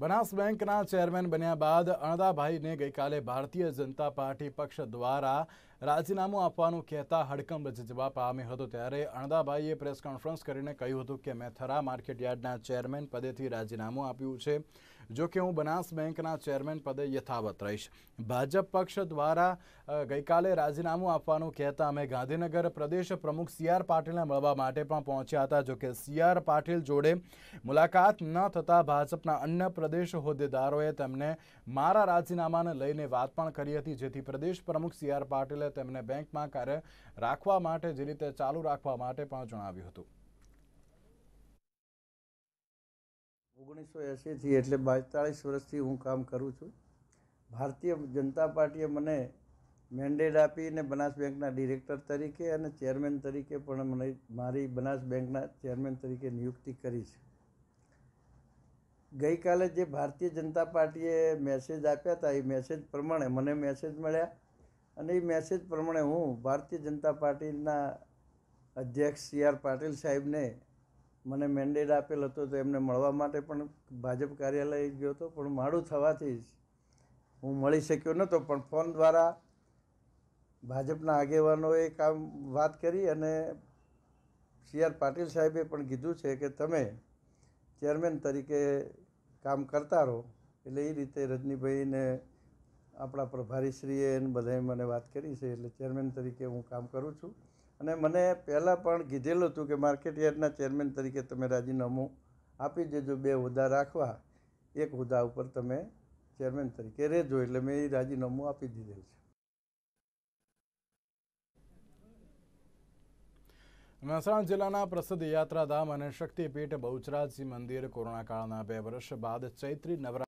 બનાસ બેંકના ચેરમેન બન્યા બાદ અણદાભાઈને ગઈકાલે ભારતીય જનતા પાર્ટી પક્ષ દ્વારા રાજીનામું આપવાનું કહેતા હડકંબ જવા પામ્યો હતો ત્યારે અણદાભાઈએ પ્રેસ કોન્ફરન્સ કરીને કહ્યું હતું કે મેં થરા માર્કેટયાર્ડના ચેરમેન પદેથી રાજીનામું આપ્યું છે જોકે હું બનાસ બેંકના ચેરમેન પદે યથાવત રહીશ ભાજપ પક્ષ દ્વારા ગઈકાલે રાજીનામું આપવાનું કહેતા અમે ગાંધીનગર પ્રદેશ પ્રમુખ સી આર પાટીલને મળવા માટે પણ પહોંચ્યા હતા જોકે સી આર પાટીલ જોડે મુલાકાત ન થતાં ભાજપના અન્ય પ્રદેશ હોદ્દેદારોએ તેમને મારા રાજીનામાને લઈને વાત પણ કરી હતી જેથી પ્રદેશ પ્રમુખ સી આર પાટીલે તેમને બેંકમાં કાર્ય રાખવા માટે જે રીતે ચાલુ રાખવા માટે પણ જણાવ્યું હતું ઓગણીસો એંસીથી એટલે બેતાળીસ વર્ષથી હું કામ કરું છું ભારતીય જનતા પાર્ટીએ મને મેન્ડેટ આપીને બનાસ બેંકના ડિરેક્ટર તરીકે અને ચેરમેન તરીકે પણ મને મારી બનાસ બેંકના ચેરમેન તરીકે નિયુક્તિ કરી છે ગઈકાલે જે ભારતીય જનતા પાર્ટીએ મેસેજ આપ્યા હતા એ મેસેજ પ્રમાણે મને મેસેજ મળ્યા અને એ મેસેજ પ્રમાણે હું ભારતીય જનતા પાર્ટીના અધ્યક્ષ સી આર પાટીલ સાહેબને મને મેન્ડેટ આપેલ હતો તો એમને મળવા માટે પણ ભાજપ કાર્યાલય ગયો હતો પણ માડું થવાથી જ હું મળી શક્યો નહોતો પણ ફોન દ્વારા ભાજપના આગેવાનોએ કામ વાત કરી અને સી આર પાટીલ સાહેબે પણ કીધું છે કે તમે ચેરમેન તરીકે કામ કરતા રહો એટલે એ રીતે રજનીભાઈને આપણા પ્રભારીશ્રીએ એને બધાએ મને વાત કરી છે એટલે ચેરમેન તરીકે હું કામ કરું છું અને મને પહેલાં પણ કીધેલું હતું કે માર્કેટયાર્ડના ચેરમેન તરીકે તમે રાજીનામું આપી દેજો બે હોદ્દા રાખવા એક હોદ્દા ઉપર તમે ચેરમેન તરીકે રહેજો એટલે મેં એ રાજીનામું આપી દીધેલું છે મહેસાણા જિલ્લાના પ્રસિદ્ધ યાત્રાધામ અને શક્તિપીઠ બહુચરાજી મંદિર કોરોના કાળના બે વર્ષ બાદ ચૈત્રી નવરા